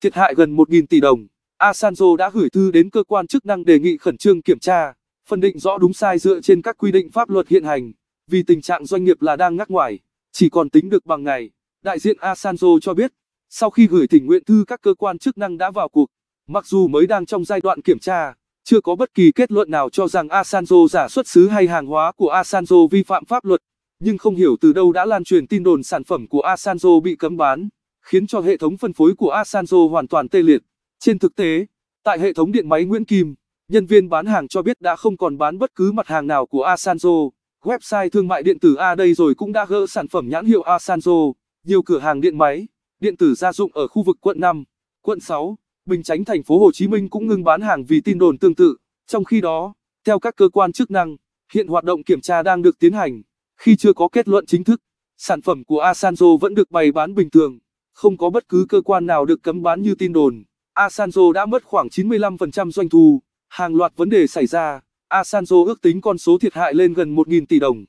thiệt hại gần 1.000 tỷ đồng. Asanzo đã gửi thư đến cơ quan chức năng đề nghị khẩn trương kiểm tra, phân định rõ đúng sai dựa trên các quy định pháp luật hiện hành, vì tình trạng doanh nghiệp là đang ngắc ngoài, chỉ còn tính được bằng ngày. Đại diện Asanzo cho biết, sau khi gửi thỉnh nguyện thư các cơ quan chức năng đã vào cuộc, mặc dù mới đang trong giai đoạn kiểm tra, chưa có bất kỳ kết luận nào cho rằng Asanzo giả xuất xứ hay hàng hóa của Asanzo vi phạm pháp luật, nhưng không hiểu từ đâu đã lan truyền tin đồn sản phẩm của Asanzo bị cấm bán khiến cho hệ thống phân phối của Asanzo hoàn toàn tê liệt. Trên thực tế, tại hệ thống điện máy Nguyễn Kim, nhân viên bán hàng cho biết đã không còn bán bất cứ mặt hàng nào của Asanzo. Website thương mại điện tử A đây rồi cũng đã gỡ sản phẩm nhãn hiệu Asanzo. Nhiều cửa hàng điện máy, điện tử gia dụng ở khu vực quận 5, quận 6, Bình Chánh thành phố Hồ Chí Minh cũng ngừng bán hàng vì tin đồn tương tự. Trong khi đó, theo các cơ quan chức năng, hiện hoạt động kiểm tra đang được tiến hành. Khi chưa có kết luận chính thức, sản phẩm của Asanzo vẫn được bày bán bình thường. Không có bất cứ cơ quan nào được cấm bán như tin đồn. Asanzo đã mất khoảng 95% doanh thu. Hàng loạt vấn đề xảy ra. Asanzo ước tính con số thiệt hại lên gần 1.000 tỷ đồng.